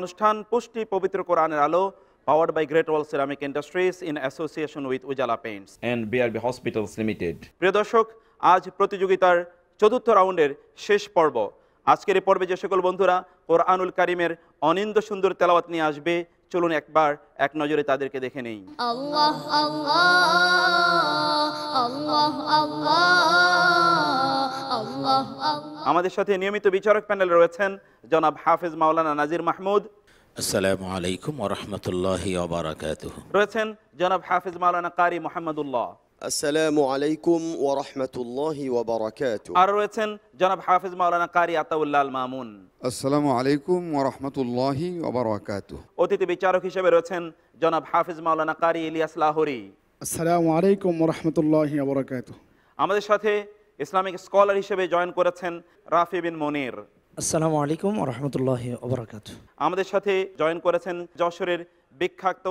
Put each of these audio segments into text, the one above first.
অনুষ্ঠান পুষ্টি পবিত্র কোরআনের আলো power by Great Wall ceramic industries in association with Ujala paints and BRB hospitals limited প্রিয় দর্শক আজ প্রতিযোগিতার চতুর্থ রাউন্ডের শেষ পর্ব আজকের এই পর্বে যে সকল বন্ধুরা কোরআনুল কারিমের অনিন্দ সুন্দর তেলাওয়াত নিয়ে আসবে চলুন একবার এক নজরে তাদেরকে দেখে নেই আল্লাহ আল্লাহ আল্লাহ আল্লাহ আমাদের সাথে নিয়মিত বিচারক প্যানেল রয়েছেন জনাব হাফিজ মাওলানা নাজির মাহমুদ আসসালামু আলাইকুম ওরহমতুল্লাহি রয়েছেন জনাব হাফিজ মাওলানা কারি মোহাম্মদুল্লাহ আসসালামু আলাইকুম ওয়া রাহমাতুল্লাহি ওয়া বারাকাতুহু আর রয়েছেন জনাব হাফেজ মাওলানা কারি আতাউল্লাহ মামুন আসসালামু আলাইকুম ওয়া রাহমাতুল্লাহি ওয়া বারাকাতুহু অতিথি বিচারক হিসেবে রয়েছেন জনাব হাফেজ মাওলানা কারি ইলিয়াস লাহোরি আসসালামু আলাইকুম ওয়া রাহমাতুল্লাহি ওয়া বারাকাতুহু আমাদের সাথে ইসলামিক স্কলার হিসেবে জয়েন করেছেন রাফি বিন মনির আসসালামু আলাইকুম রহমতুল্লাহ ওবরাকাত আমাদের সাথে জয়েন করেছেন যশোরের বিখ্যাত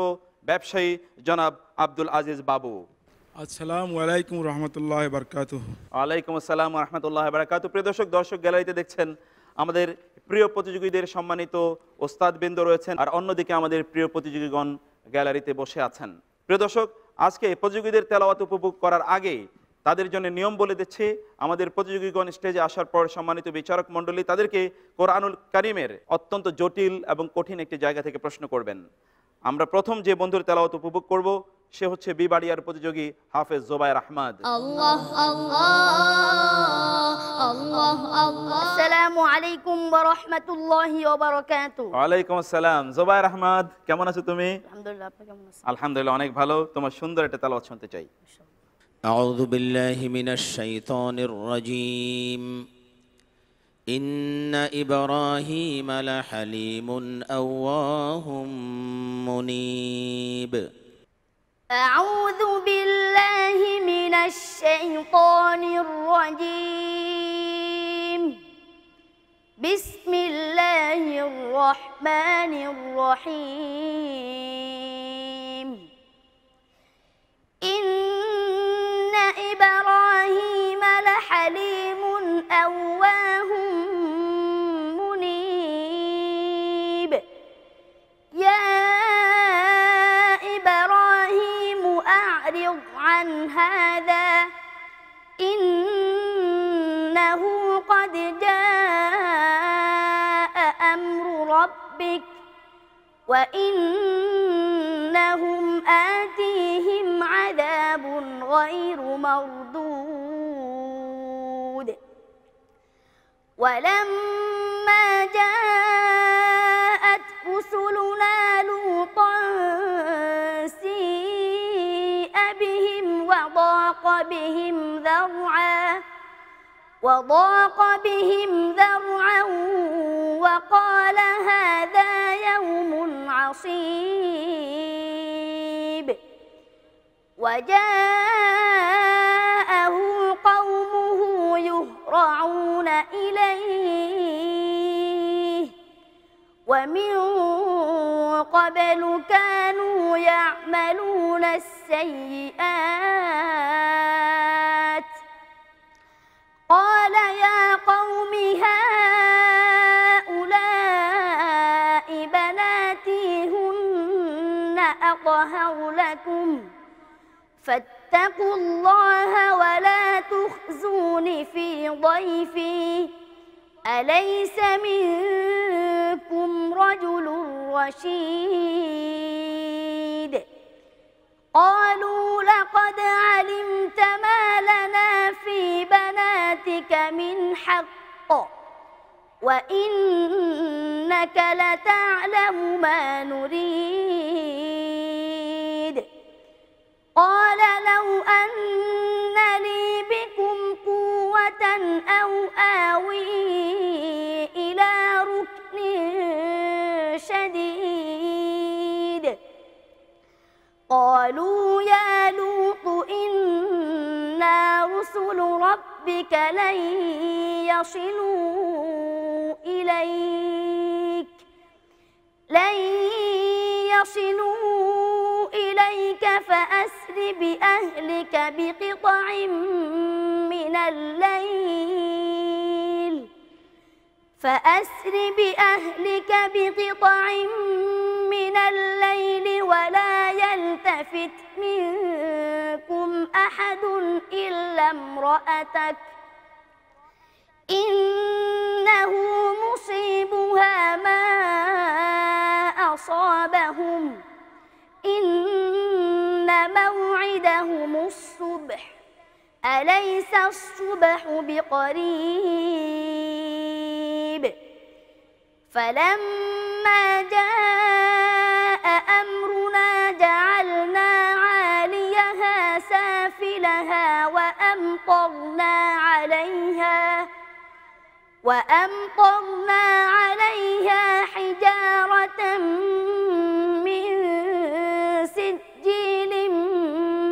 ব্যবসায়ী জনাব আব্দুল আজিজ বাবু আসসালামু আলাইকুম রহমতুল্লাহ বরকাত ওয়ালাইকুম আসসালাম রহমতুল্লাহ বরকাত প্রিয় দর্শক দর্শক গ্যালারিতে দেখছেন আমাদের প্রিয় প্রতিযোগীদের সম্মানিত ওস্তাদ ওস্তাদবৃন্দ রয়েছেন আর অন্যদিকে আমাদের প্রিয় প্রতিযোগীগণ গ্যালারিতে বসে আছেন প্রিয় দর্শক আজকে প্রতিযোগীদের তেলাওয়াত উপভোগ করার আগে তাদের জন্য নিয়ম বলে দিচ্ছে আমাদের প্রতিযোগীগণ স্টেজে আসার পর সম্মানিত বিচারক মণ্ডলী তাদেরকে কোরআনুল করিমের অত্যন্ত জটিল এবং কঠিন একটি জায়গা থেকে প্রশ্ন করবেন আমরা প্রথম যে বন্ধুর তেলাওত উপভোগ করব সে হচ্ছে বিবাড়িয়ার প্রতিযোগী হাফেজ জোবায়ের আহমদ আলহামদুলিল্লাহ অনেক ভালো তোমার সুন্দর একটা তেলাওয়াত শুনতে চাই أعوذ بالله من الشيطان الرجيم إن إبراهيم لحليم أواه منيب أعوذ بالله من الشيطان الرجيم بسم الله الرحمن الرحيم إن إبراهيم لحليم أواه منيب يا إبراهيم أعرض عن هذا إنه قد جاء أمر ربك وإنهم غير مردود ولما جاءت رسلنا لوطا سيء بهم وضاق بهم ذرعا وضاق بهم ذرعا وقال هذا يوم عصيب وجاءه قومه يهرعون إليه ومن قبل كانوا يعملون السيئات قال يا قوم هؤلاء بناتي هن أطهر لكم فاتقوا الله ولا تخزون في ضيفي أليس منكم رجل رشيد قالوا لقد علمت ما لنا في بناتك من حق وإنك لتعلم ما نريد قال لو أن لي بكم قوة أو آوي إلى ركن شديد قالوا يا لوط إنا رسل ربك لن يصلوا إليك لن يصلوا إليك فأسر بأهلك بقطع من الليل فأسر بأهلك بقطع من الليل ولا يلتفت منكم أحد إلا امرأتك إنه مصيبها ما أصابهم إن موعدهم الصبح أليس الصبح بقريب فلما جاء أمرنا جعلنا عاليها سافلها وأمطرنا عليها وأمطرنا عليها حجارة من سجيل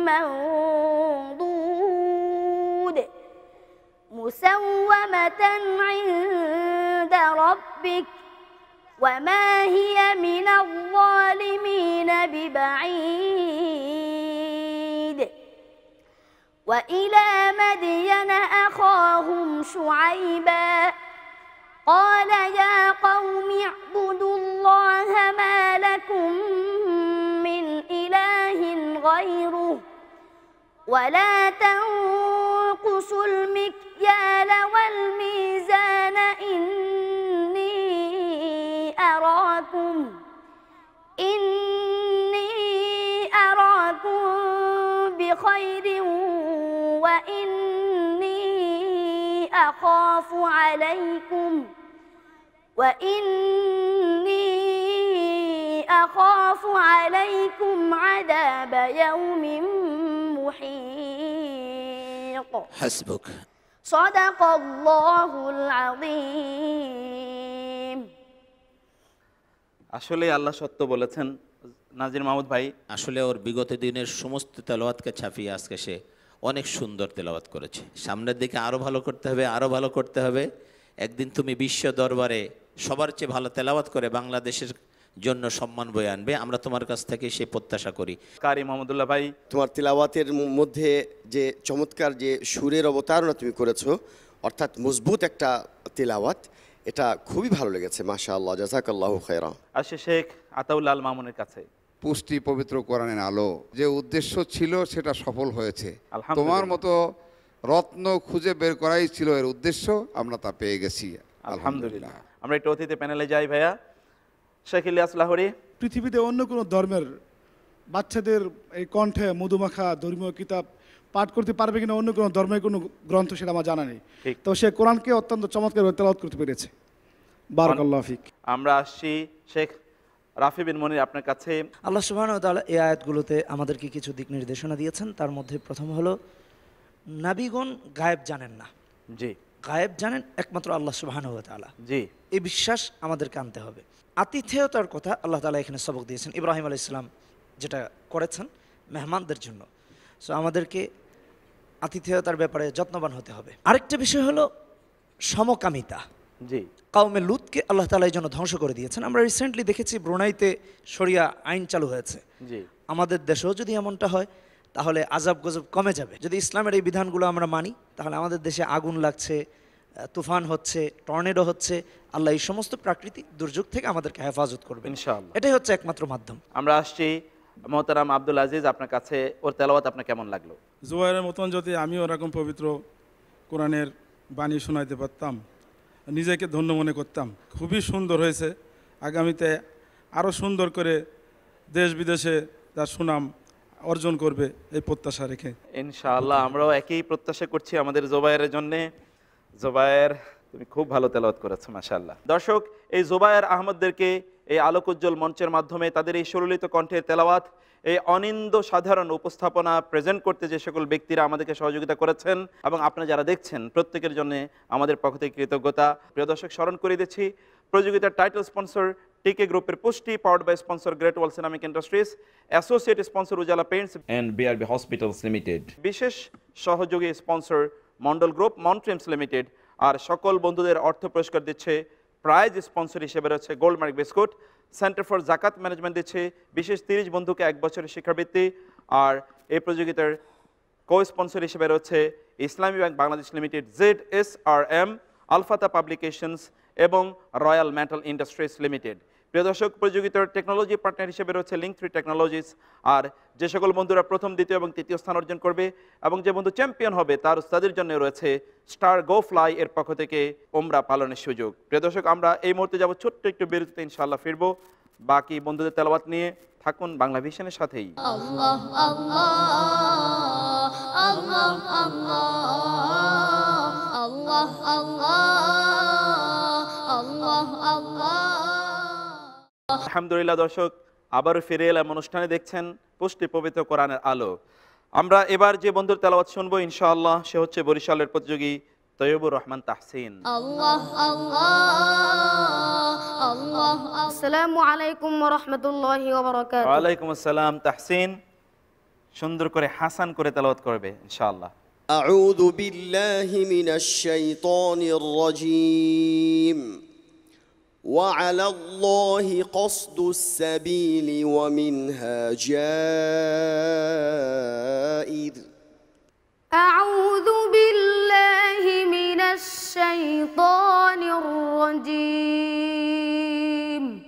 منضود مسومة عند ربك وما هي من الظالمين ببعيد وإلى مدين أخاهم شعيباً قال يا قوم اعبدوا الله ما لكم من إله غيره ولا تنقصوا المكيال والميزان إن أخاف عليكم وإني أخاف عليكم عذاب يوم محيط حسبك صدق الله العظيم আসলে আল্লাহ সত্য বলেছেন নাজির মাহমুদ ভাই আসলে ওর বিগত দিনের সমস্ত তেলোয়াতকে ছাপিয়ে আজকে সে অনেক সুন্দর তেলাওয়াত করেছে সামনের দিকে আরও ভালো করতে হবে আরও ভালো করতে হবে একদিন তুমি বিশ্ব দরবারে সবার চেয়ে ভালো তেলাওয়াত করে বাংলাদেশের জন্য সম্মান বয়ে আনবে আমরা তোমার কাছ থেকে সে প্রত্যাশা করি কারি মোহাম্মদুল্লাহ ভাই তোমার তেলাওয়াতের মধ্যে যে চমৎকার যে সুরের অবতারণা তুমি করেছো অর্থাৎ মজবুত একটা তেলাওয়াত এটা খুবই ভালো লেগেছে মাসা আল্লাহ জাজাক আল্লাহ খেরা আসে শেখ আতাউল্লাল মামুনের কাছে পুষ্টি পবিত্র কোরআনের আলো যে উদ্দেশ্য ছিল সেটা সফল হয়েছে তোমার মতো রত্ন খুঁজে বের করাই ছিল এর উদ্দেশ্য আমরা তা পেয়ে গেছি আলহামদুলিল্লাহ আমরা একটু অতীতে প্যানেলে যাই ভাইয়া শেখ ইলিয়াস লাহরি পৃথিবীতে অন্য কোনো ধর্মের বাচ্চাদের এই কণ্ঠে মধুমাখা ধর্মীয় কিতাব পাঠ করতে পারবে কিনা অন্য কোনো ধর্মের কোনো গ্রন্থ সেটা আমার জানা নেই তো সে কোরআনকে অত্যন্ত চমৎকার করতে পেরেছে বারাকাল্লাহ আমরা আসছি শেখ রাফি বিন মনির আপনার কাছে আল্লাহ সুবাহ এই আয়াতগুলোতে আমাদেরকে কিছু দিক নির্দেশনা দিয়েছেন তার মধ্যে প্রথম হলো নাবিগণ গায়েব জানেন না জি গায়েব জানেন একমাত্র আল্লাহ সুবাহ জি এই বিশ্বাস আমাদেরকে আনতে হবে আতিথেয়তার কথা আল্লাহ তালা এখানে সবক দিয়েছেন ইব্রাহিম আলি ইসলাম যেটা করেছেন মেহমানদের জন্য সো আমাদেরকে আতিথেয়তার ব্যাপারে যত্নবান হতে হবে আরেকটা বিষয় হলো সমকামিতা জি কাউমে লুতকে আল্লাহ তালা এই জন্য ধ্বংস করে দিয়েছেন আমরা রিসেন্টলি দেখেছি ব্রুনাইতে সরিয়া আইন চালু হয়েছে জি আমাদের দেশেও যদি এমনটা হয় তাহলে আজাব গজব কমে যাবে যদি ইসলামের এই বিধানগুলো আমরা মানি তাহলে আমাদের দেশে আগুন লাগছে তুফান হচ্ছে টর্নেডো হচ্ছে আল্লাহ এই সমস্ত প্রাকৃতিক দুর্যোগ থেকে আমাদেরকে হেফাজত করবে ইনশাআল্লাহ এটাই হচ্ছে একমাত্র মাধ্যম আমরা আসছি মোহতারাম আব্দুল আজিজ আপনার কাছে ওর তেলাওয়াত আপনার কেমন লাগলো জুয়ারের মতন যদি আমি ওরকম পবিত্র কোরআনের বাণী শোনাইতে পারতাম নিজেকে ধন্য মনে করতাম খুবই সুন্দর হয়েছে আগামীতে আরও সুন্দর করে দেশ বিদেশে তার সুনাম অর্জন করবে এই প্রত্যাশা রেখে ইনশাআল্লাহ আমরাও একই প্রত্যাশা করছি আমাদের জোবায়ের জন্যে জোবায়ের তুমি খুব ভালো তেলাওয়াত করেছো মাশাআল্লাহ দর্শক এই জোবায়ের আহমদদেরকে এই আলোকোজ্জ্বল মঞ্চের মাধ্যমে তাদের এই সরলিত কণ্ঠের তেলাওয়াত এই অনিন্দ সাধারণ উপস্থাপনা প্রেজেন্ট করতে যে সকল ব্যক্তিরা আমাদেরকে সহযোগিতা করেছেন এবং আপনারা যারা দেখছেন প্রত্যেকের জন্য আমাদের পক্ষ থেকে কৃতজ্ঞতা প্রিয় দর্শক স্মরণ করে দিচ্ছি প্রতিযোগিতার টাইটেল স্পন্সর টিকে গ্রুপের Pushti powered by sponsor Great Wall ceramic industries associate sponsor Ujala paints and BRB hospitals limited বিশেষ সহযোগী স্পন্সর মন্ডল গ্রুপ মন্ট্রিমস লিমিটেড আর সকল বন্ধুদের অর্থ পুরস্কার দিচ্ছে প্রাইজ স্পন্সর হিসেবে রয়েছে Gold Mark biscuit centre for জাকাত ম্যানেজমেন্ট দিচ্ছে বিশেষ তিরিশ বন্ধুকে এক বছরের শিক্ষাবৃত্তি আর এই প্রতিযোগিতার কো স্পন্সর হিসেবে রয়েছে Islami bank Bangladesh limited Z S R M আলফাতা পাবলিকেশনস এবং রয়্যাল মেটাল ইন্ডাস্ট্রিজ লিমিটেড প্রিয় দর্শক প্রতিযোগিতার টেকনোলজি পার্টনার হিসেবে রয়েছে লিঙ্ক থ্রি টেকনোলজিস আর যে সকল বন্ধুরা প্রথম দ্বিতীয় এবং তৃতীয় স্থান অর্জন করবে এবং যে বন্ধু চ্যাম্পিয়ন হবে তার তাদের জন্য রয়েছে স্টার গো ফ্লাই এর পক্ষ থেকে ওমরা পালনের সুযোগ প্রিয় দর্শক আমরা এই মুহূর্তে যাব ছোট্ট একটু বিরতিতে ইনশাল্লাহ ফিরবো বাকি বন্ধুদের তেলাবাত নিয়ে থাকুন বাংলা ভিশনের সাথেই Allah Allah Allah Allah আলহামদুলিল্লাহ দর্শক আবারও ফিরে এলাম অনুষ্ঠানে দেখছেন পুষ্টি পবিত্র কোরআনের আলো আমরা এবার যে বন্ধুর তেলাওয়াত শুনবো ইনশাআল্লাহ সে হচ্ছে বরিশালের প্রতিযোগী রহমান তাহসিন আসসালামু আলাইকুম আসসালাম তাহসিন সুন্দর করে হাসান করে তেলাওয়াত করবে ইনশাআল্লাহ أعوذ بالله من وعلى الله قصد السبيل ومنها جائر أعوذ بالله من الشيطان الرجيم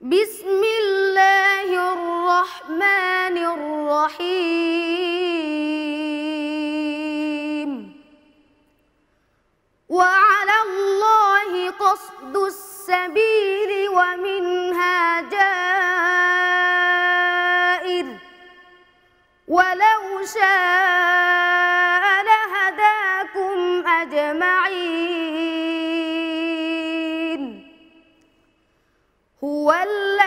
بسم الله الرحمن الرحيم وعلى الله قصد السبيل ومنها جائر ولو شاء لهداكم أجمعين هو الذي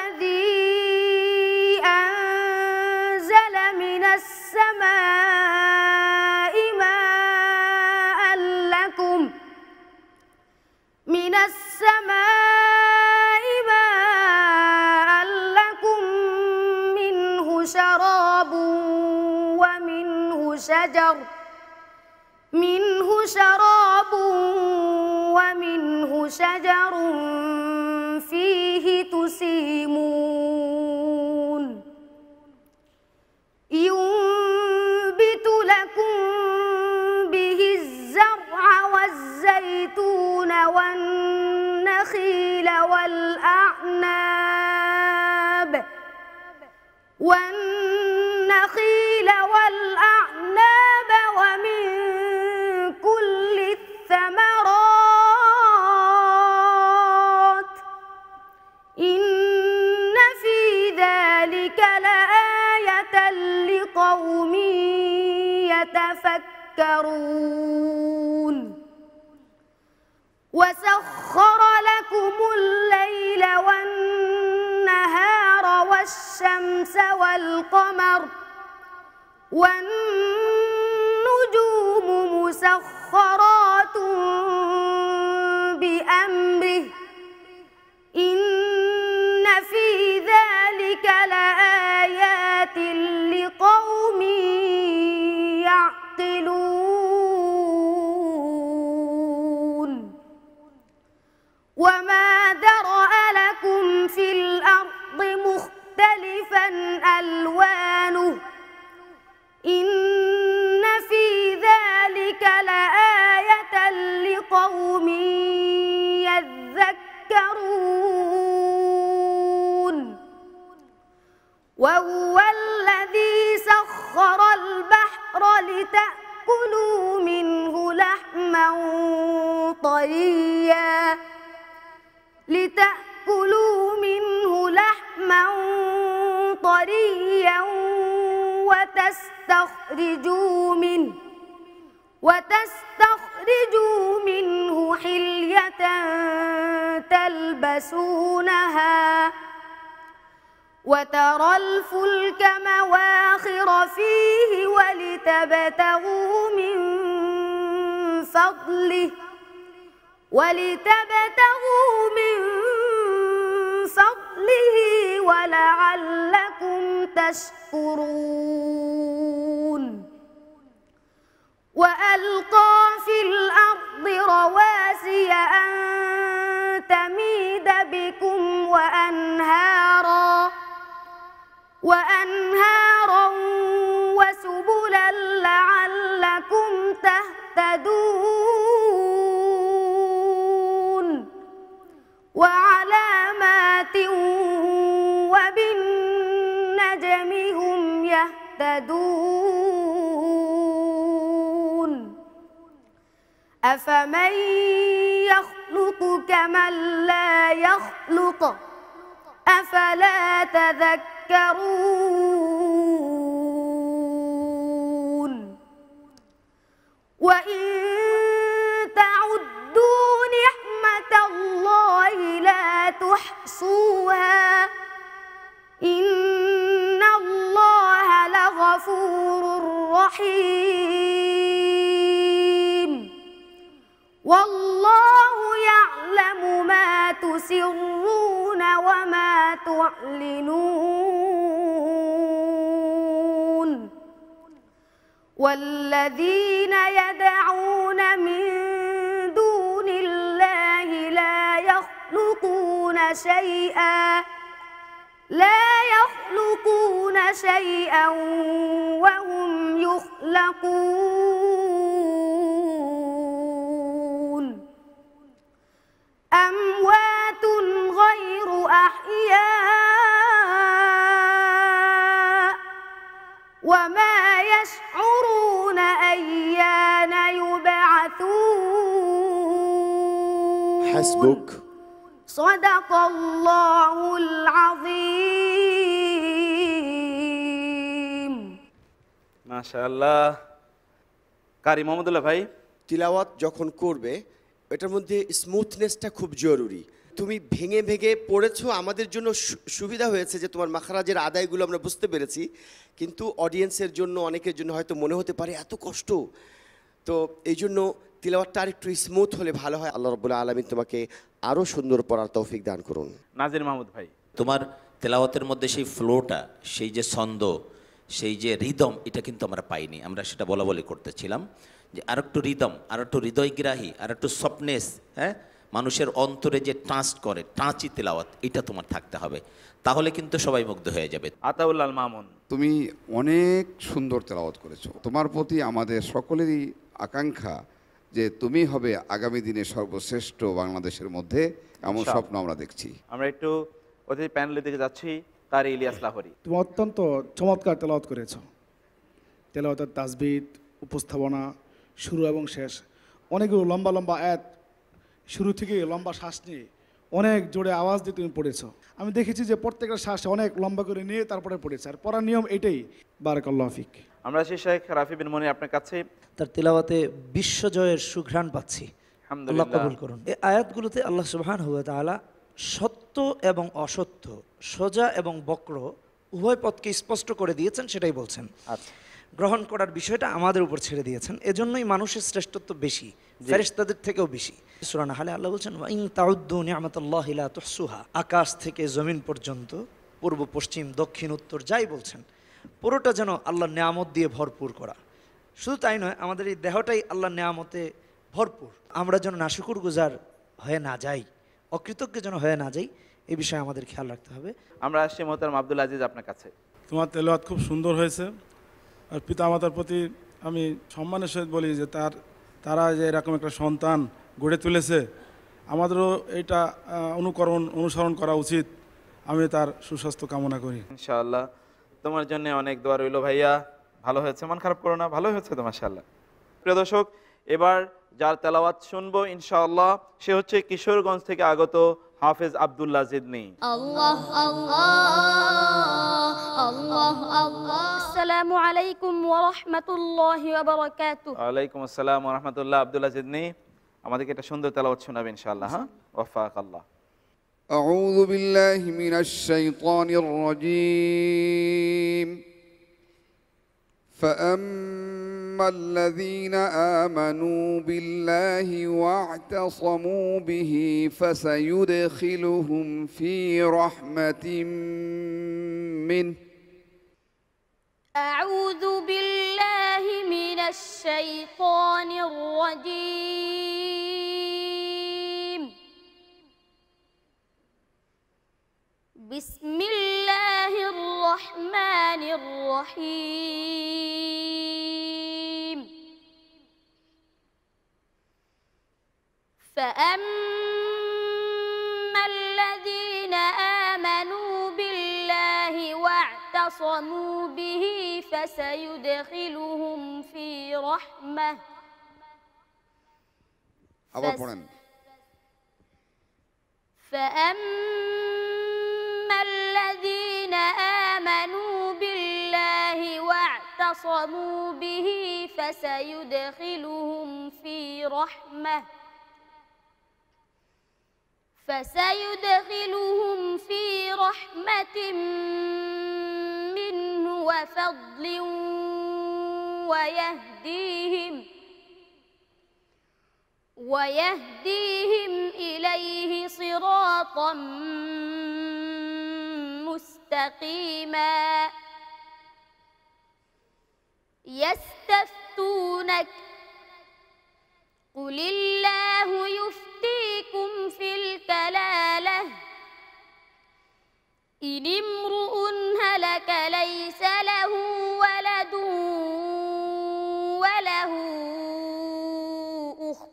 شيئا لا يخلقون شيئا وهم يخلقون أموات غير أحياء وما يشعرون أيان يبعثون حسبك صدق الله العظيم ما شاء الله কারি মোহাম্মদুল্লাহ ভাই তিলাওয়াত যখন করবে এটার মধ্যে স্মুথনেসটা খুব জরুরি তুমি ভেঙে ভেঙে পড়েছো আমাদের জন্য সুবিধা হয়েছে যে তোমার মাখারাজের আদায়গুলো আমরা বুঝতে পেরেছি কিন্তু অডিয়েন্সের জন্য অনেকের জন্য হয়তো মনে হতে পারে এত কষ্ট তো এই জন্য তিলাওয়াতটা আরেকটু স্মুথ হলে ভালো হয় আল্লাহ রবুল্লাহ আলমিন তোমাকে আরও সুন্দর পড়ার তৌফিক দান করুন নাজির মাহমুদ ভাই তোমার তেলাওয়াতের মধ্যে সেই ফ্লোটা সেই যে ছন্দ সেই যে রিদম এটা কিন্তু আমরা পাইনি আমরা সেটা বলা বলি করতেছিলাম যে আর একটু রিদম আর একটু হৃদয়গ্রাহী আর একটু সফটনেস হ্যাঁ মানুষের অন্তরে যে টাঁচ করে টাঁচি তেলাওয়াত এটা তোমার থাকতে হবে তাহলে কিন্তু সবাই মুগ্ধ হয়ে যাবে আতাউল্লাল মামুন তুমি অনেক সুন্দর তেলাওয়াত করেছো তোমার প্রতি আমাদের সকলেরই আকাঙ্ক্ষা যে তুমি হবে আগামী দিনে সর্বশ্রেষ্ঠ বাংলাদেশের মধ্যে এমন স্বপ্ন আমরা দেখছি আমরা একটু অতিথি প্যানেলের দিকে যাচ্ছি তার ইলিয়াস লাহরি তুমি অত্যন্ত চমৎকার তেলাওত করেছ তেলাওতের তাজবিদ উপস্থাপনা শুরু এবং শেষ অনেকগুলো লম্বা লম্বা এত শুরু থেকে লম্বা শ্বাস নিয়ে অনেক জোরে আওয়াজ দিয়ে তুমি পড়েছ আমি দেখেছি যে প্রত্যেকের শ্বাস অনেক লম্বা করে নিয়ে তারপরে পড়েছে আর পড়ার নিয়ম এটাই বারাকাল্লাফিক আমরা সেই শেখ রাফি বিন মনি আপনার কাছে তার তেলাওয়াতে বিশ্বজয়ের সুঘ্রাণ পাচ্ছি আল্লাহ কবুল করুন এই আয়াতগুলোতে আল্লাহ সুবহান হুয়া তাআলা সত্য এবং অসত্য সোজা এবং বক্র উভয় পথকে স্পষ্ট করে দিয়েছেন সেটাই বলছেন আচ্ছা। গ্রহণ করার বিষয়টা আমাদের উপর ছেড়ে দিয়েছেন এজন্যই মানুষের শ্রেষ্ঠত্ব বেশি ফেরেশতাদের থেকেও বেশি সুরান হালে আল্লাহ বলছেন ইন তাউদ্দু নিয়ামতাল্লাহ ইলা তুহসুহা আকাশ থেকে জমিন পর্যন্ত পূর্ব পশ্চিম দক্ষিণ উত্তর যাই বলছেন পুরোটা যেন আল্লাহর নেয়ামত দিয়ে ভরপুর করা শুধু তাই নয় আমাদের এই দেহটাই আল্লাহর নেয়ামতে ভরপুর আমরা যেন নাশুকুর গুজার হয়ে না যাই অকৃতজ্ঞ যেন হয়ে না যাই এ বিষয়ে আমাদের খেয়াল রাখতে হবে আমরা আসছি মোহতারাম আব্দুল আজিজ আপনার কাছে তোমার তেলোয়াত খুব সুন্দর হয়েছে আর পিতা মাতার প্রতি আমি সম্মানের সহিত বলি যে তার তারা যে এরকম একটা সন্তান গড়ে তুলেছে আমাদেরও এটা অনুকরণ অনুসরণ করা উচিত আমি তার সুস্বাস্থ্য কামনা করি ইনশাআল্লাহ তোমার জন্য অনেক দোয়া রইল ভাইয়া ভালো হয়েছে মন খারাপ করো না ভালো হয়েছে তো মাসাল্লাহ প্রিয় দর্শক এবার যার তেলাওয়াত শুনবো ইনশাআল্লাহ সে হচ্ছে কিশোরগঞ্জ থেকে আগত হাফেজ আব্দুল্লাহ জিদনি আসসালামু আলাইকুম ওয়া রাহমাতুল্লাহি ওয়া বারাকাতুহু আলাইকুম আসসালাম ওয়া রাহমাতুল্লাহ আব্দুল্লাহ জিদনি আমাদেরকে একটা সুন্দর তেলাওয়াত শোনাবে ইনশাআল্লাহ হ্যাঁ ওয়াফাকাল্লাহ أعوذ بالله من الشيطان الرجيم فأما الذين آمنوا بالله واعتصموا به فسيدخلهم في رحمة منه أعوذ بالله من الشيطان الرجيم بسم الله الرحمن الرحيم فأما الذين آمنوا بالله واعتصموا به فسيدخلهم في رحمة فأما اعتصموا به فسيدخلهم في رحمة فسيدخلهم في رحمة منه وفضل ويهديهم ويهديهم إليه صراطا مستقيماً يستفتونك قل الله يفتيكم في الكلالة إن امرؤ هلك ليس له ولد وله أخت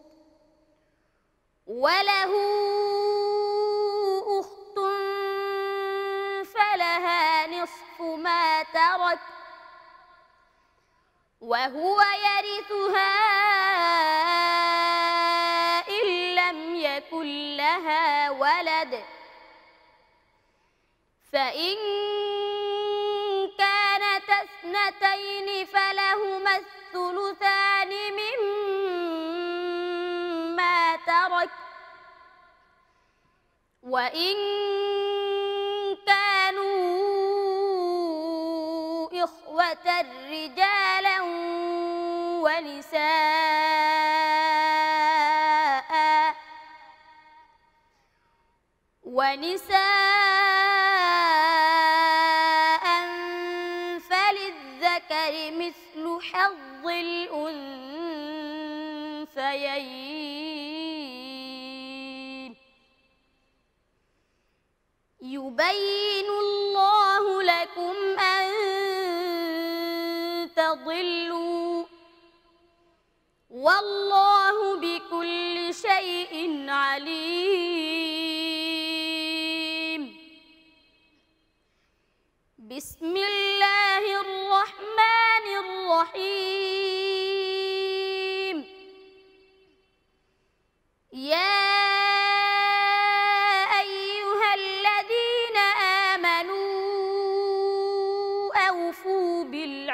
وله وهو يرثها إن لم يكن لها ولد فإن كانت اثنتين فلهما الثلثان مما ترك وإن كانوا إخوة ونساء فللذكر مثل حظ الأنثى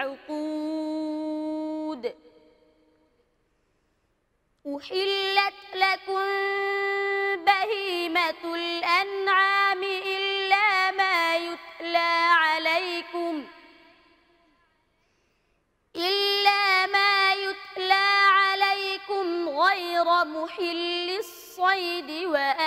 العقود أحلت لكم بهيمة الأنعام إلا ما يتلى عليكم إلا ما يتلى عليكم غير محل الصيد وأ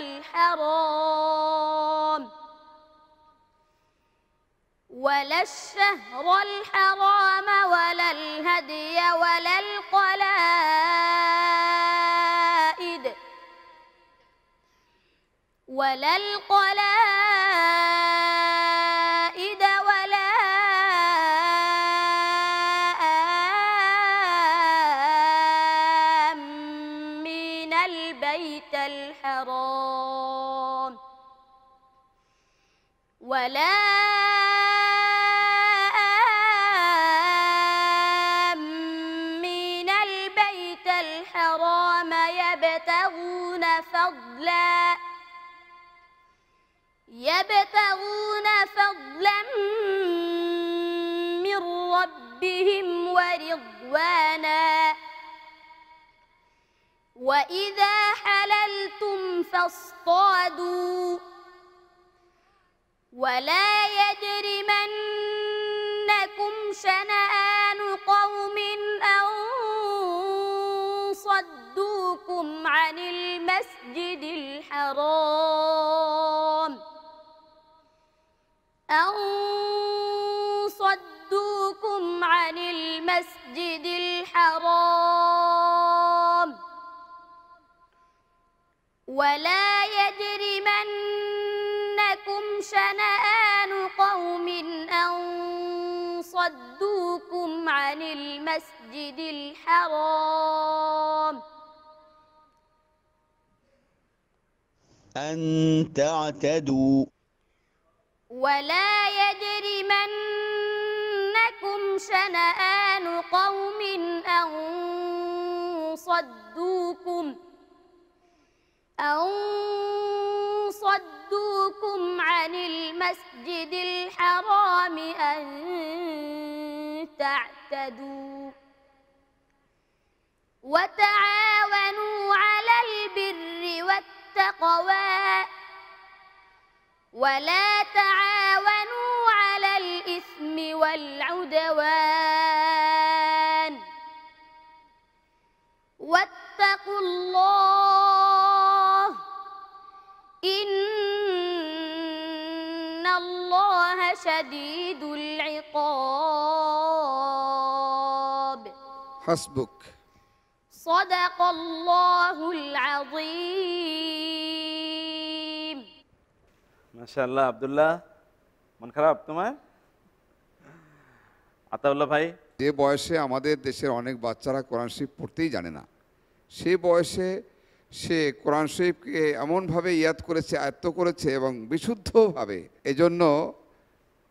الحرام ولا الشهر الحرام ولا الهدي ولا القلائد ولا القلائد يبتغون فضلا من ربهم ورضوانا وإذا حللتم فاصطادوا ولا يجرمنكم شنآن قوم أن صدوكم عن المسجد الحرام أن صدوكم عن المسجد الحرام ولا يجرمنكم شنآن قوم أن صدوكم عن المسجد الحرام أن تعتدوا ولا يجرمنكم شنآن قوم أن صدوكم أن صدوكم عن المسجد الحرام أن تعتدوا وتعاونوا على البر والتقوى ولا تعاونوا على الإثم والعدوان واتقوا الله إن الله شديد العقاب حسبك صدق الله العظيم মাসাল্লাহ আবদুল্লাহ মন খারাপ তোমার আতাউল্লাহ ভাই যে বয়সে আমাদের দেশের অনেক বাচ্চারা কোরআন শরীফ পড়তেই জানে না সে বয়সে সে কোরআন শরীফকে এমনভাবে ইয়াদ করেছে আয়ত্ত করেছে এবং বিশুদ্ধভাবে এজন্য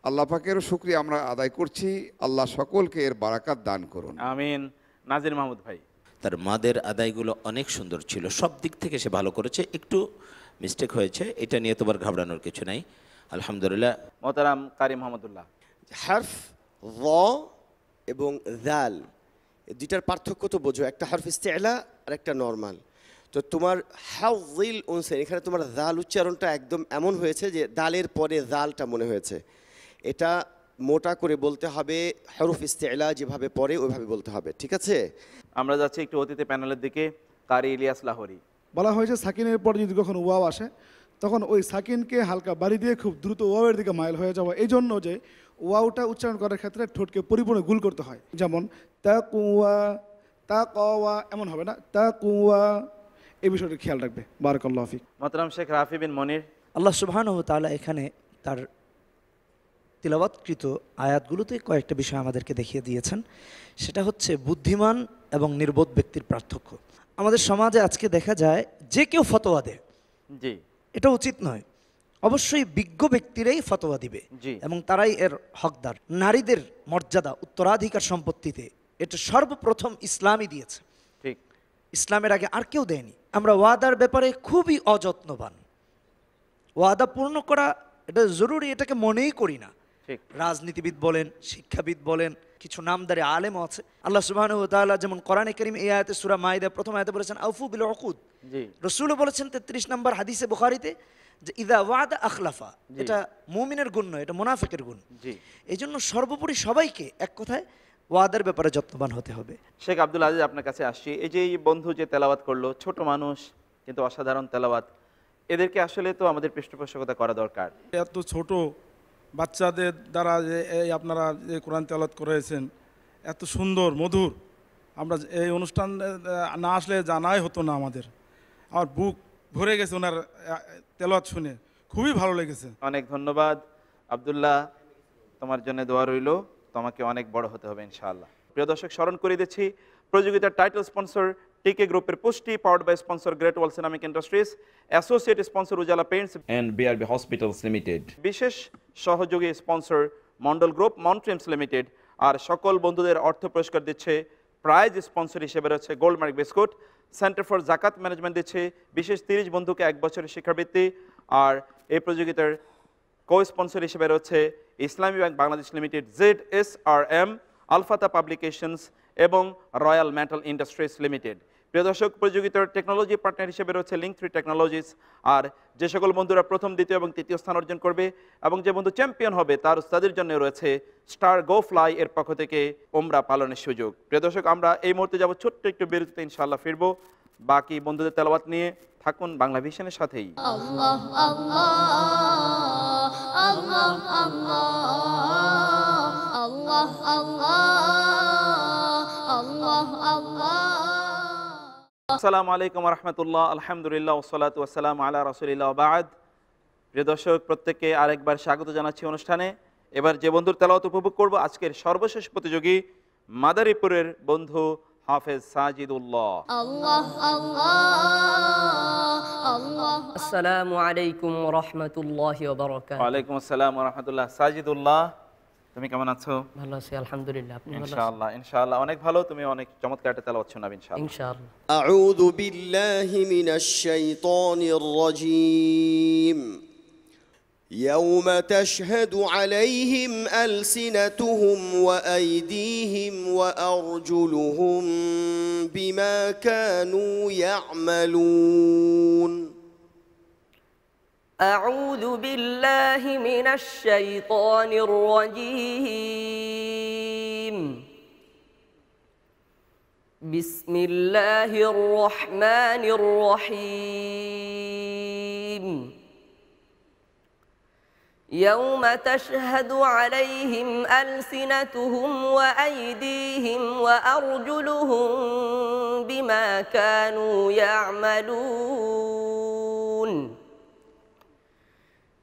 আল্লাহ পাকেরও শুক্রিয়া আমরা আদায় করছি আল্লাহ সকলকে এর বারাকাত দান করুন আমিন নাজির মাহমুদ ভাই তার মাদের আদায়গুলো অনেক সুন্দর ছিল সব দিক থেকে সে ভালো করেছে একটু মিস্টেক হয়েছে এটা নিয়ে তোমার ঘাবড়ানোর কিছু নাই আলহামদুলিল্লাহ মোতারাম কারি মোহাম্মদুল্লাহ হার্ফ র এবং জাল দুইটার পার্থক্য তো বোঝো একটা হার্ফ ইস্তেলা আর একটা নর্মাল তো তোমার হাউল উনসেন এখানে তোমার জাল উচ্চারণটা একদম এমন হয়েছে যে দালের পরে জালটা মনে হয়েছে এটা মোটা করে বলতে হবে হরফ ইস্তেলা যেভাবে পরে ওইভাবে বলতে হবে ঠিক আছে আমরা যাচ্ছি একটু অতীতে প্যানেলের দিকে কারি ইলিয়াস লাহরি বলা হয়েছে সাকিনের পর যদি কখন ওয়াও আসে তখন ওই সাকিনকে হালকা বাড়ি দিয়ে খুব দ্রুত ওয়াওয়ের দিকে মাইল হয়ে যাওয়া এই জন্য যে ওয়াওটা উচ্চারণ করার ক্ষেত্রে ঠোঁটকে পরিপূর্ণ গুল করতে হয় যেমন তা কুয়া তা কওয়া এমন হবে না তা কুয়া এই বিষয়টি খেয়াল রাখবে বারকল্লা হাফিক মাতরাম শেখ রাফি বিন মনির আল্লাহ ও তালা এখানে তার তিলাবাতকৃত আয়াতগুলোতে কয়েকটা বিষয় আমাদেরকে দেখিয়ে দিয়েছেন সেটা হচ্ছে বুদ্ধিমান এবং নির্বোধ ব্যক্তির পার্থক্য আমাদের সমাজে আজকে দেখা যায় যে কেউ ফতোয়া দেয় জি এটা উচিত নয় অবশ্যই বিজ্ঞ ব্যক্তিরাই ফতোয়া দিবে এবং তারাই এর হকদার নারীদের মর্যাদা উত্তরাধিকার সম্পত্তিতে এটা সর্বপ্রথম ইসলামই দিয়েছে ইসলামের আগে আর কেউ দেয়নি আমরা ওয়াদার ব্যাপারে খুবই অযত্নবান ওয়াদা পূর্ণ করা এটা জরুরি এটাকে মনেই করি না রাজনীতিবিদ বলেন শিক্ষাবিদ বলেন কিছু নামদারি আলেম আছে আল্লাহ সুবাহ যেমন কোরআনে করিম এই আয়তে সুরা মাইদা প্রথম আয়তে বলেছেন আউফু বিল অকুদ রসুল বলেছেন তেত্রিশ নম্বর হাদিসে বুখারিতে যে ইদা ওয়াদ আখলাফা এটা মুমিনের গুণ নয় এটা গুণ এই জন্য সর্বোপরি সবাইকে এক কথায় ওয়াদার ব্যাপারে যত্নবান হতে হবে শেখ আব্দুল আজিজ আপনার কাছে আসছি এই যে বন্ধু যে তেলাওয়াত করলো ছোট মানুষ কিন্তু অসাধারণ তেলাওয়াত এদেরকে আসলে তো আমাদের পৃষ্ঠপোষকতা করা দরকার এত ছোট বাচ্চাদের দ্বারা যে এই আপনারা যে কোরআন তেলত করেছেন এত সুন্দর মধুর আমরা এই অনুষ্ঠান না আসলে জানাই হতো না আমাদের আর বুক ভরে গেছে ওনার তেলত শুনে খুবই ভালো লেগেছে অনেক ধন্যবাদ আবদুল্লাহ তোমার জন্য দোয়া রইল তোমাকে অনেক বড় হতে হবে ইনশাআল্লাহ প্রিয় দর্শক স্মরণ করে দিচ্ছি প্রতিযোগিতার টাইটেল স্পন্সর টিকে গ্রুপের Pushti power by sponsor Great Wall ceramic industries associate sponsor Ujala paints and BRB Hospitals limited বিশেষ সহযোগী স্পন্সর মন্ডল গ্রুপ মন্ট্রিমস লিমিটেড আর সকল বন্ধুদের অর্থ পুরস্কার দিচ্ছে প্রাইজ স্পন্সর হিসেবে রয়েছে Gold Mark biscuit centre for জাকাত ম্যানেজমেন্ট দিচ্ছে বিশেষ তিরিশ বন্ধুকে এক বছরের শিক্ষাবৃত্তি আর এই প্রতিযোগিতার কো স্পন্সর হিসেবে রয়েছে Islami bank Bangladesh limited Z S R M আলফাতা পাবলিকেশনস এবং রয়্যাল মেটাল ইন্ডাস্ট্রিজ লিমিটেড প্রিয় দর্শক প্রতিযোগিতার টেকনোলজি পার্টনার হিসেবে রয়েছে লিঙ্ক থ্রি টেকনোলজিস আর যে সকল বন্ধুরা প্রথম দ্বিতীয় এবং তৃতীয় স্থান অর্জন করবে এবং যে বন্ধু চ্যাম্পিয়ন হবে তার তাদের জন্য রয়েছে স্টার গো ফ্লাই এর পক্ষ থেকে ওমরা পালনের সুযোগ প্রিয় দর্শক আমরা এই মুহূর্তে যাব ছোট্ট একটু বিরতিতে ইনশাল্লাহ ফিরবো বাকি বন্ধুদের তেলাবাত নিয়ে থাকুন বাংলা ভিশনের সাথেই Allah Allah Allah Allah আসসালামু আলাইকুম রহমতুল্লাহ আলহামদুলিল্লাহ ওসলাত ওসালাম আল্লাহ রসুলিল্লাহ বাদ প্রিয় দর্শক প্রত্যেককে আরেকবার স্বাগত জানাচ্ছি অনুষ্ঠানে এবার যে বন্ধুর তেলাওত উপভোগ করব আজকের সর্বশেষ প্রতিযোগী মাদারীপুরের বন্ধু হাফেজ সাজিদুল্লাহ আসসালামু আলাইকুম রহমতুল্লাহ ওয়া বারাকাতুহু আসসালাম ওয়া সাজিদুল্লাহ তুমি কেমন আছো ভালো আছি আলহামদুলিল্লাহ আপনি ভালো ইনশাআল্লাহ ইনশাআল্লাহ অনেক ভালো তুমি অনেক চমৎকার একটা তেলাওয়াত শোনাবে ইনশাআল্লাহ ইনশাআল্লাহ আউযু বিল্লাহি মিনাশ শাইতানির রাজীম يوم تشهد عليهم ألسنتهم وأيديهم وأرجلهم بما كانوا يعملون أعوذ بالله من الشيطان الرجيم بسم الله الرحمن الرحيم يوم تشهد عليهم ألسنتهم وأيديهم وأرجلهم بما كانوا يعملون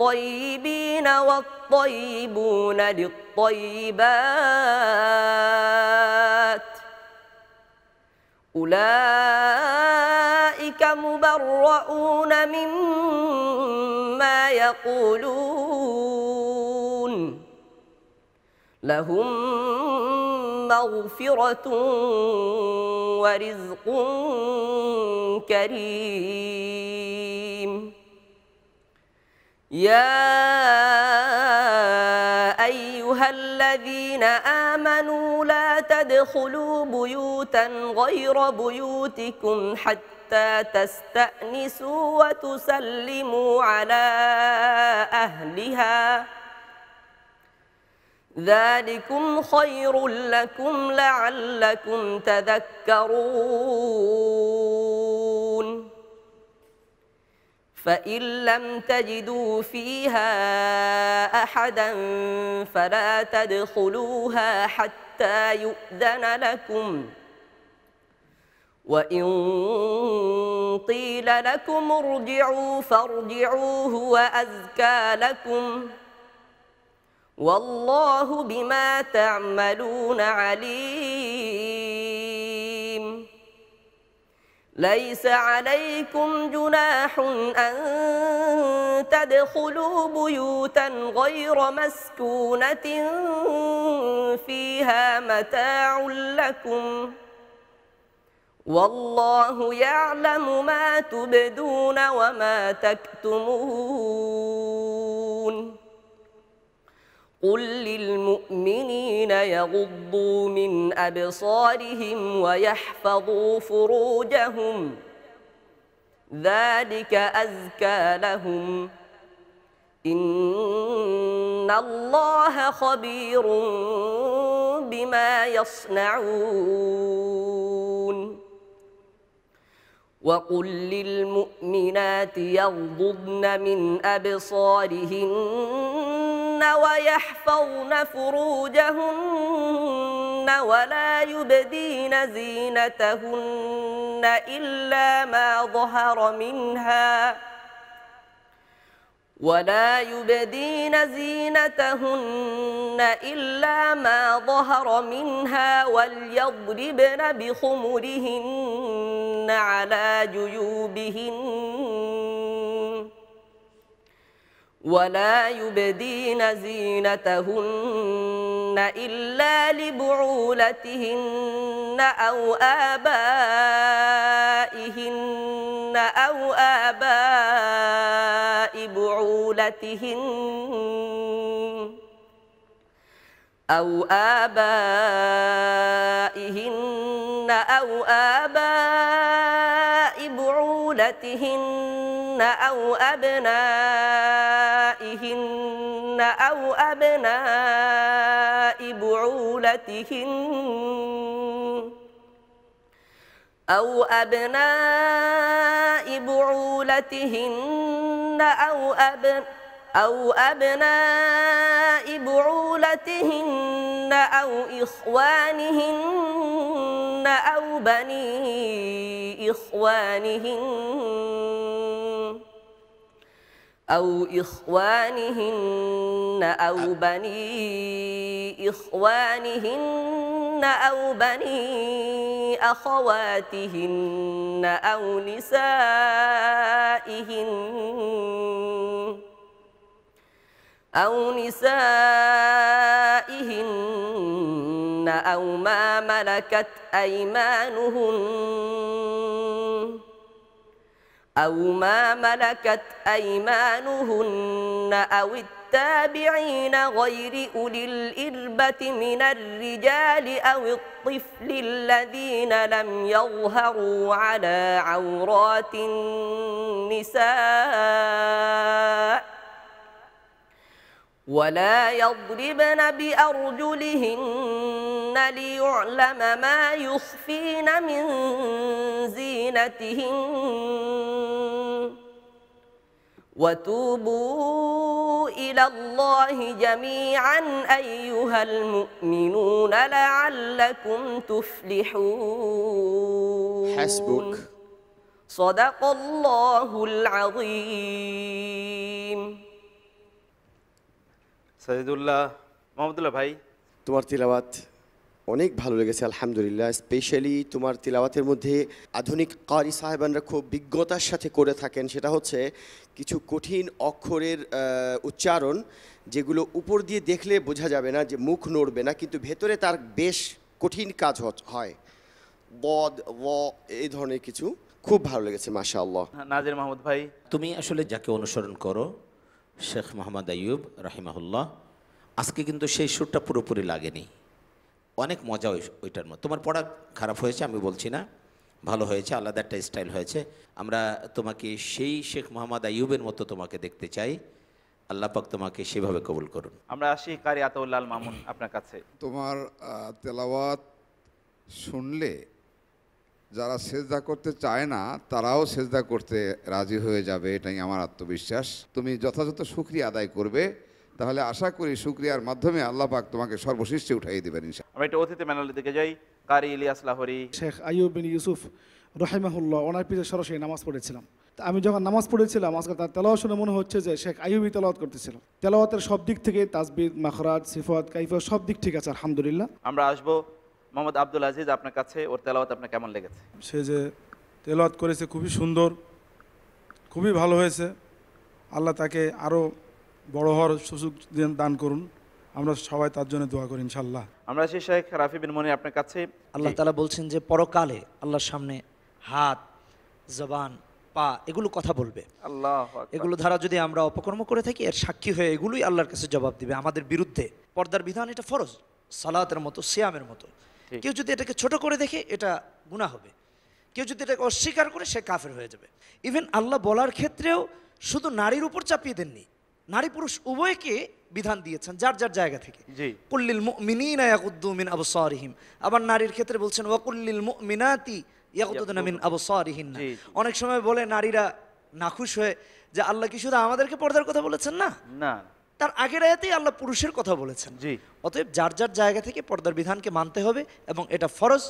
للطيبين والطيبون للطيبات أولئك مبرؤون مما يقولون لهم مغفرة ورزق كريم يا أيها الذين آمنوا لا تدخلوا بيوتا غير بيوتكم حتى تستأنسوا وتسلموا على أهلها ذلكم خير لكم لعلكم تذكرون فإن لم تجدوا فيها أحدا فلا تدخلوها حتى يؤذن لكم وإن قيل لكم ارجعوا فارجعوا هو أزكى لكم والله بما تعملون عليم ليس عليكم جناح أن تدخلوا بيوتا غير مسكونة فيها متاع لكم والله يعلم ما تبدون وما تكتمون قل للمؤمنين يغضوا من أبصارهم ويحفظوا فروجهم ذلك أزكى لهم إن الله خبير بما يصنعون وقل للمؤمنات يغضضن من أبصارهن ويحفظن فروجهن ولا يبدين زينتهن إلا ما ظهر منها ولا يبدين زينتهن إلا ما ظهر منها وليضربن بخمرهن على جيوبهن ولا يبدين زينتهن إلا لبعولتهن أو آبائهن أو آباء بعولتهن أو آبائهن أو آباء بعولتهن أو أبنائهن أو أبناء بعولتهن أو أبناء بعولتهن أو أبناء أو أبناء بعولتهن أو إخوانهن أو بني إخوانهن أو إخوانهن أو بني إخوانهن أو بني أخواتهن أو نسائهن أو نسائهن أو ما ملكت أيمانهن أو ما ملكت أيمانهن أو التابعين غير أولي الإربة من الرجال أو الطفل الذين لم يظهروا على عورات النساء ولا يضربن بأرجلهن ليعلم ما يخفين من زينتهن وتوبوا إلى الله جميعا أيها المؤمنون لعلكم تفلحون حسبك صدق الله العظيم সাজিদুল্লাহ মোহাম্মদুল্লাহ ভাই তোমার তিলাবাত অনেক ভালো লেগেছে আলহামদুলিল্লাহ স্পেশালি তোমার তিলাবাতের মধ্যে আধুনিক কারি সাহেবানরা খুব বিজ্ঞতার সাথে করে থাকেন সেটা হচ্ছে কিছু কঠিন অক্ষরের উচ্চারণ যেগুলো উপর দিয়ে দেখলে বোঝা যাবে না যে মুখ নড়বে না কিন্তু ভেতরে তার বেশ কঠিন কাজ হয় বদ ও এই ধরনের কিছু খুব ভালো লেগেছে মাসা আল্লাহ নাজির মাহমুদ ভাই তুমি আসলে যাকে অনুসরণ করো শেখ মোহাম্মদ আইয়ুব রাহিমাহুল্লাহ আজকে কিন্তু সেই সুরটা পুরোপুরি লাগেনি অনেক মজা ওই ওইটার মতো তোমার পড়া খারাপ হয়েছে আমি বলছি না ভালো হয়েছে আলাদা একটা স্টাইল হয়েছে আমরা তোমাকে সেই শেখ মোহাম্মদ আইয়ুবের মতো তোমাকে দেখতে চাই আল্লাপাক তোমাকে সেভাবে কবুল করুন আমরা আসি কারি আতাউল্লাল মামুন আপনার কাছে তোমার তেলাওয়াত শুনলে যারা সেজদা করতে চায় না তারাও সেজদা করতে রাজি হয়ে যাবে এটাই আমার আত্মবিশ্বাস তুমি যথাযথ সুক্রিয়া আদায় করবে তাহলে আশা করি সুক্রিয়ার মাধ্যমে আল্লাহ পাক তোমাকে সর্বশিষ্টে উঠাই দেবেন আমি একটা অতীতে মেনালি দিকে যাই কারি ইলিয়াস লাহরি শেখ আইয়ুব বিন ইউসুফ রহিমাহুল্লাহ ওনার পিছিয়ে সরাসরি নামাজ পড়েছিলাম আমি যখন নামাজ পড়েছিলাম আজকে তার তেলাওয়া শুনে মনে হচ্ছে যে শেখ আইবি তেলাওয়াত করতেছিল তেলাওয়াতের সব দিক থেকে তাজবিদ মাখরাজ সিফাত কাইফা সব দিক ঠিক আছে আলহামদুলিল্লাহ আমরা আসবো মোহাম্মদ আব্দুল আজিজ আপনার কাছে ওর তেলাওয়াত আপনার কেমন লেগেছে সে যে তেলাওয়াত করেছে খুবই সুন্দর খুবই ভালো হয়েছে আল্লাহ তাকে আরও বড় হওয়ার সুযোগ দান করুন আমরা সবাই তার জন্য দোয়া করি ইনশাল্লাহ আমরা সেই শেখ রাফি বিন মনি আপনার কাছে আল্লাহ তালা বলছেন যে পরকালে আল্লাহর সামনে হাত জবান পা এগুলো কথা বলবে আল্লাহ এগুলো ধারা যদি আমরা অপকর্ম করে থাকি এর সাক্ষী হয়ে এগুলোই আল্লাহর কাছে জবাব দিবে আমাদের বিরুদ্ধে পর্দার বিধান এটা ফরজ সালাতের মতো সিয়ামের মতো কেউ যদি এটাকে ছোট করে দেখে এটা গুণা হবে কেউ যদি এটাকে অস্বীকার করে সে কাফের হয়ে যাবে ইভেন আল্লাহ বলার ক্ষেত্রেও শুধু নারীর উপর চাপিয়ে দেননি নারী পুরুষ উভয়কে বিধান দিয়েছেন যার যার জায়গা থেকে কুল্লিল মিনীন ইয়াকুদ্দুমিন আবসারিহিম আবার নারীর ক্ষেত্রে বলছেন ওয়াকুল্লিল মিনাতি ইয়াকুদ্দুনা মিন আবসারিহিন অনেক সময় বলে নারীরা নাখুশ হয়ে যে আল্লাহ কি শুধু আমাদেরকে পর্দার কথা বলেছেন না না তার আগের আয়াতেই আল্লাহ পুরুষের কথা বলেছেন জি অতএব যার যার জায়গা থেকে পর্দার বিধানকে মানতে হবে এবং এটা ফরজ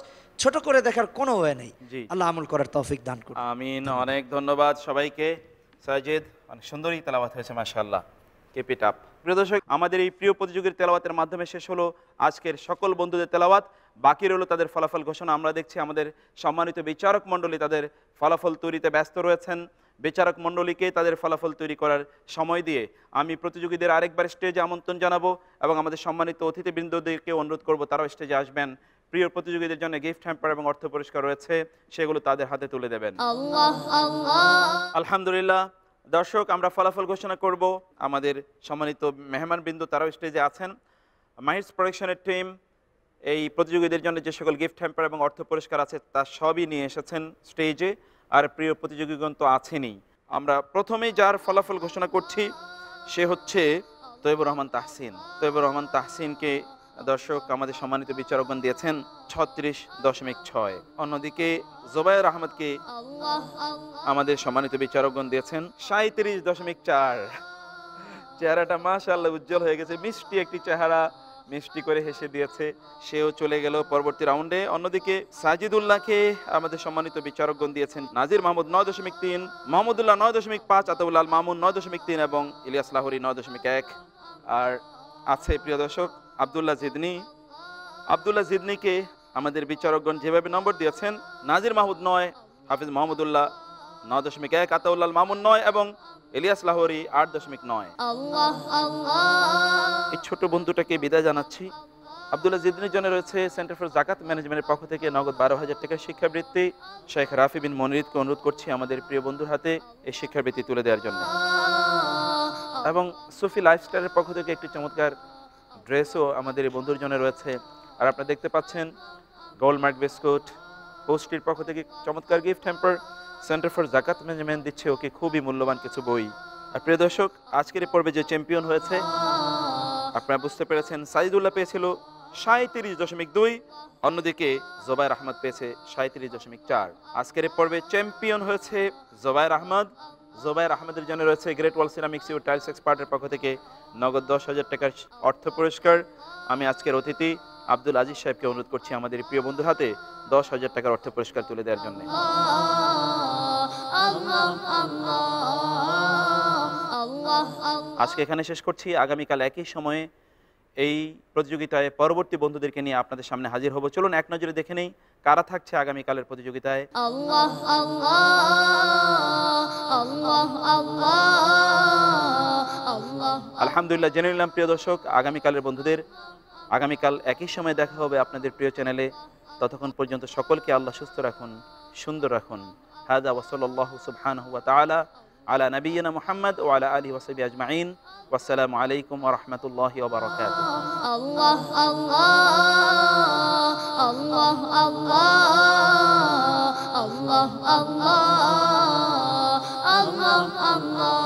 ছোট করে দেখার কোনো ওয়ে নেই আল্লাহ আমল করার তৌফিক দান করুন আমিন অনেক ধন্যবাদ সবাইকে সাজিদ অনেক সুন্দরই তেলাবাত হয়েছে মাশাআল্লাহ ইট আপ প্রিয় দর্শক আমাদের এই প্রিয় প্রতিযোগীর তেলাওয়াতের মাধ্যমে শেষ হলো আজকের সকল বন্ধুদের তেলাওয়াত বাকি রইল তাদের ফলাফল ঘোষণা আমরা দেখছি আমাদের সম্মানিত বিচারক মণ্ডলী তাদের ফলাফল তৈরিতে ব্যস্ত রয়েছেন বিচারক মণ্ডলীকে তাদের ফলাফল তৈরি করার সময় দিয়ে আমি প্রতিযোগীদের আরেকবার স্টেজে আমন্ত্রণ জানাবো এবং আমাদের সম্মানিত অতিথিবৃন্দদেরকে অনুরোধ করব তারাও স্টেজে আসবেন প্রিয় প্রতিযোগীদের জন্য গিফট হ্যাম্পার এবং অর্থ পুরস্কার রয়েছে সেগুলো তাদের হাতে তুলে দেবেন আলহামদুলিল্লাহ দর্শক আমরা ফলাফল ঘোষণা করব আমাদের সম্মানিত মেহমানবৃন্দ তারাও স্টেজে আছেন মাহিরস প্রোডাকশনের টিম এই প্রতিযোগীদের জন্য যে সকল গিফট হ্যাম্পার এবং অর্থ পুরস্কার আছে তা সবই নিয়ে এসেছেন স্টেজে আর প্রিয় প্রতিযোগীগণ তো আছেনই আমরা প্রথমেই যার ফলাফল ঘোষণা করছি সে হচ্ছে তৈবুর রহমান তাহসিন তৈবুর রহমান তাহসিনকে দর্শক আমাদের সম্মানিত বিচারকগণ দিয়েছেন ছত্রিশ দশমিক ছয় অন্যদিকে জোবায়ুর আহমদকে আমাদের সম্মানিত বিচারকগণ দিয়েছেন সাঁত্রিশ দশমিক চার চেহারাটা আল্লাহ উজ্জ্বল হয়ে গেছে মিষ্টি একটি চেহারা মিষ্টি করে হেসে দিয়েছে সেও চলে গেল পরবর্তী রাউন্ডে অন্যদিকে সাজিদুল্লাহকে আমাদের সম্মানিত বিচারকগণ দিয়েছেন নাজির মাহমুদ নয় দশমিক তিন মাহমুদুল্লাহ নয় দশমিক পাঁচ আতাউল্লাল মামুন নয় দশমিক তিন এবং ইলিয়াস লাহরি নয় দশমিক এক আর আছে প্রিয় দর্শক আবদুল্লাহ জিদনি আবদুল্লাহ জিদনিকে আমাদের বিচারকগণ যেভাবে নম্বর দিয়েছেন নাজির মাহমুদ নয় হাফিজ মাহমুদুল্লাহ নয় দশমিক এক আতাউল্লাল মামুন নয় এবং এলিয়াস লাহরি আট দশমিক নয় এই ছোট বন্ধুটাকে বিদায় জানাচ্ছি আবদুল্লাহ জিদিনের জন্য রয়েছে সেন্টার ফর জাকাত ম্যানেজমেন্টের পক্ষ থেকে নগদ বারো হাজার টাকার শিক্ষাবৃত্তি শেখ রাফি বিন মনিরিদকে অনুরোধ করছি আমাদের প্রিয় বন্ধুর হাতে এই শিক্ষাবৃত্তি তুলে দেওয়ার জন্য এবং সুফি লাইফস্টাইলের পক্ষ থেকে একটি চমৎকার ড্রেসও আমাদের এই বন্ধুর জন্য রয়েছে আর আপনারা দেখতে পাচ্ছেন গোল্ড মার্ক বিস্কুট পোস্টির পক্ষ থেকে চমৎকার গিফট হ্যাম্পার সেন্টার ফর জাকাত ম্যানেজমেন্ট দিচ্ছে ওকে খুবই মূল্যবান কিছু বই আর প্রিয় দর্শক আজকের পর্বে যে চ্যাম্পিয়ন হয়েছে আপনারা বুঝতে পেরেছেন সাইদুল্লাহ পেয়েছিল সাঁত্রিশ দশমিক দুই অন্যদিকে জবাইর আহমদ পেয়েছে সাঁত্রিশ দশমিক চার আজকের পর্বে চ্যাম্পিয়ন হয়েছে জবাইর আহমদ জোবাইর আহমেদের জন্য রয়েছে Great Wall ceramics U tiles এক্সপার্টের পক্ষ থেকে নগদ দশ হাজার টাকার অর্থ পুরস্কার আমি আজকের অতিথি আব্দুল আজিজ সাহেবকে অনুরোধ করছি আমাদের প্রিয় বন্ধুর হাতে দশ হাজার টাকার অর্থ পুরস্কার তুলে দেওয়ার জন্য আজকে এখানে শেষ করছি আগামীকাল একই সময়ে এই প্রতিযোগিতায় পরবর্তী বন্ধুদেরকে নিয়ে আপনাদের সামনে হাজির হবো চলুন এক নজরে দেখে নেই কারা থাকছে আগামীকালের প্রতিযোগিতায় আলহামদুলিল্লাহ জেনে নিলাম প্রিয় দর্শক আগামীকালের বন্ধুদের আগামীকাল একই সময়ে দেখা হবে আপনাদের প্রিয় চ্যানেলে ততক্ষণ পর্যন্ত সকলকে আল্লাহ সুস্থ রাখুন সুন্দর রাখুন هذا وصلى الله سبحانه وتعالى على نبينا محمد وعلى آله وصحبه أجمعين والسلام عليكم ورحمة الله وبركاته الله الله الله الله الله الله الله الله